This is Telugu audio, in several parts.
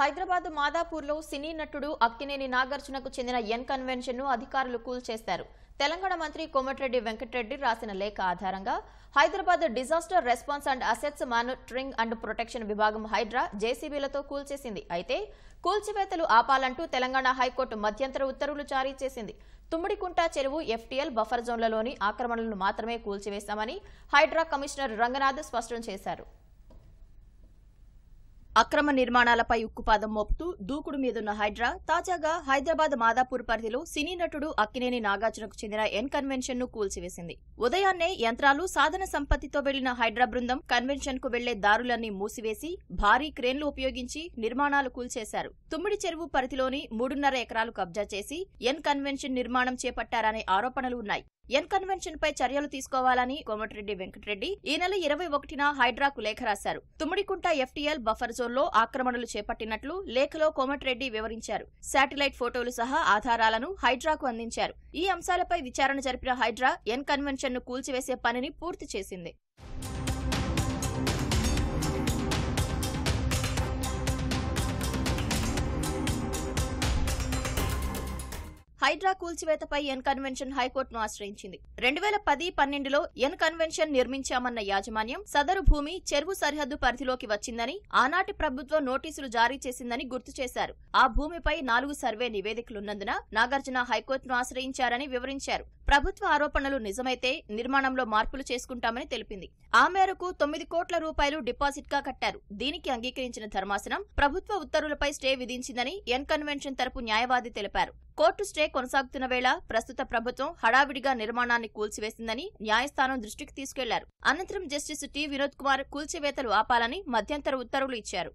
హైదరాబాద్ మాదాపూర్లో సినీ నటుడు అక్కినేని నాగార్జునకు చెందిన ఎన్ కన్వెన్షన్ను అధికారులు కూల్చేశారు తెలంగాణ మంత్రి కోమటిరెడ్డి వెంకటరెడ్డి రాసిన లేఖ ఆధారంగా Hyderabad disaster response and assets monitoring and protection విభాగం హైడ్రా జేసీబీలతో కూల్చేసింది అయితే కూల్చివేతలు ఆపాలంటూ తెలంగాణ హైకోర్టు మధ్యంతర ఉత్తర్వులు జారీ చేసింది తుమ్మిడికుంట చెరువు ఎఫ్టీఎల్ బఫర్ జోన్లలోని ఆక్రమణలను మాత్రమే కూల్చివేశామని హైడ్రా కమిషనర్ రంగనాథ్ స్పష్టం చేశారు అక్రమ నిర్మాణాలపై ఉక్కుపాదం మోపుతూ దూకుడు మీదున్న హైడ్రా తాజాగా హైదరాబాద్ మాదాపూర్ పరిధిలో సినీ నటుడు అక్కినేని నాగార్జునకు చెందిన ఎన్ కన్వెన్షన్ ను కూల్చివేసింది ఉదయాన్నే యంత్రాలు సాధన సంపత్తితో వెళ్లిన హైడ్రా బృందం కన్వెన్షన్ కు వెళ్లే దారులన్నీ మూసివేసి భారీ క్రేన్లు ఉపయోగించి నిర్మాణాలు కూల్చేశారు తుమ్మిడి చెరువు పరిధిలోని మూడున్నర ఎకరాలు కబ్జా చేసి ఎన్ కన్వెన్షన్ నిర్మాణం చేపట్టారనే ఆరోపణలు ఉన్నాయి ఎన్ కన్వెన్షన్ పై చర్యలు తీసుకోవాలని కోమటిరెడ్డి వెంకటరెడ్డి ఈ నెల ఇరవై ఒకటిన హైడ్రాకు లేఖ రాశారు తుమ్మిడికుంట ఎఫ్టీఎల్ బఫర్ జోన్ లో ఆక్రమణలు చేపట్టినట్లు లేఖలో కోమటిరెడ్డి వివరించారు శాటిలైట్ ఫోటోలు సహా ఆధారాలను హైడ్రాకు అందించారు ఈ అంశాలపై విచారణ జరిపిన హైడ్రా ఎన్ కన్వెన్షన్ ను కూల్చివేసే పనిని పూర్తి చేసింది హైడ్రా కూల్చివేతపై ఎన్ కన్వెన్షన్ హైకోర్టును ఆశ్రయించింది రెండు వేల పది పన్నెండులో ఎన్ కన్వెన్షన్ నిర్మించామన్న యాజమాన్యం సదరు భూమి చెరువు సరిహద్దు పరిధిలోకి వచ్చిందని ఆనాటి ప్రభుత్వం నోటీసులు జారీ చేసిందని గుర్తు చేశారు ఆ భూమిపై నాలుగు సర్వే నివేదికలున్నందున నాగార్జున హైకోర్టును ఆశ్రయించారని వివరించారు ప్రభుత్వ ఆరోపణలు నిజమైతే నిర్మాణంలో మార్పులు చేసుకుంటామని తెలిపింది ఆ మేరకు తొమ్మిది కోట్ల రూపాయలు డిపాజిట్ గా కట్టారు దీనికి అంగీకరించిన ధర్మాసనం ప్రభుత్వ ఉత్తర్వులపై స్టే విధించిందని ఎన్ కన్వెన్షన్ తరపు న్యాయవాది తెలిపారు కోర్టు స్టే కొనసాగుతున్న వేళ ప్రస్తుత ప్రభుత్వం హడావిడిగా నిర్మాణాన్ని కూల్చివేసిందని న్యాయస్థానం దృష్టికి తీసుకెళ్లారు అనంతరం జస్టిస్ టి వినోద్ కుమార్ కూల్చివేతలు ఆపాలని మధ్యంతర ఉత్తర్వులు ఇచ్చారు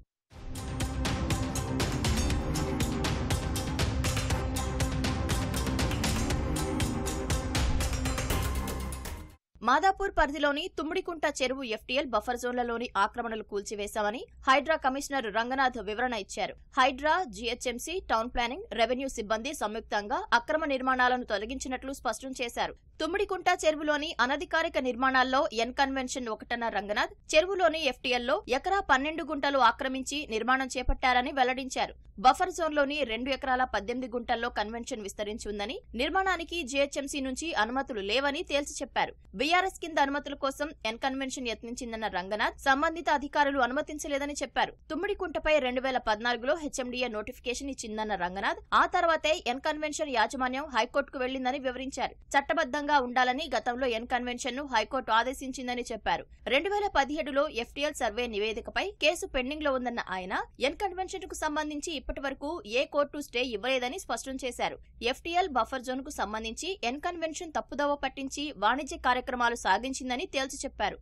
మాదాపూర్ పరిధిలోని తుమ్మిడికుంట చెరువు ఎఫ్టీఎల్ బఫర్ జోన్లలోని ఆక్రమణలు కూల్చివేశామని హైడ్రా కమిషనర్ రంగనాథ్ వివరణ ఇచ్చారు HYDRAA GHMC town planning revenue సిబ్బంది సంయుక్తంగా అక్రమ నిర్మాణాలను తొలగించినట్లు స్పష్టం చేశారు తుమ్మిడికుంట చెరువులోని అనధికారిక నిర్మాణాల్లో ఎన్ కన్వెన్షన్ ఒకటన్న రంగనాథ్ చెరువులోని ఎఫ్టీఎల్లో ఎకరా పన్నెండు గుంటలు ఆక్రమించి నిర్మాణం చేపట్టారని వెల్లడించారు బఫర్ జోన్లోని రెండు ఎకరాల పద్దెనిమిది గుంటల్లో కన్వెన్షన్ విస్తరించి ఉందని నిర్మాణానికి జీహెచ్ఎంసీ నుంచి అనుమతులు లేవని తేల్చి చెప్పారు టీఆర్ఎస్ కింద అనుమతుల కోసం ఎన్ కన్వెన్షన్ యత్నించిందన్న రంగనాథ్ సంబంధిత అధికారులు అనుమతించలేదని చెప్పారు తుమ్మిడికుంటపై రెండు వేల పద్నాలుగులో హెచ్ఎండిఏ నోటిఫికేషన్ ఇచ్చిందన్న రంగనాథ్ ఆ తర్వాతే ఎన్ కన్వెన్షన్ యాజమాన్యం హైకోర్టుకు వెళ్లిందని వివరించారు చట్టబద్దంగా ఉండాలని గతంలో ఎన్ కన్వెన్షన్ ను హైకోర్టు ఆదేశించిందని చెప్పారు రెండు వేల పదిహేడులో ఎఫ్టీఎల్ సర్వే నివేదికపై కేసు పెండింగ్ లో ఉందన్న ఆయన ఎన్ కన్వెన్షన్ కు సంబంధించి ఇప్పటి వరకు ఏ కోర్టు స్టే ఇవ్వలేదని స్పష్టం చేశారు ఎఫ్టీఎల్ బఫర్ జోన్ కు సంబంధించి ఎన్ కన్వెన్షన్ తప్పుదోవ పట్టించి వాణిజ్య కార్యక్రమాలు కార్యక్రమాలు సాగించిందని తేల్చి చెప్పారు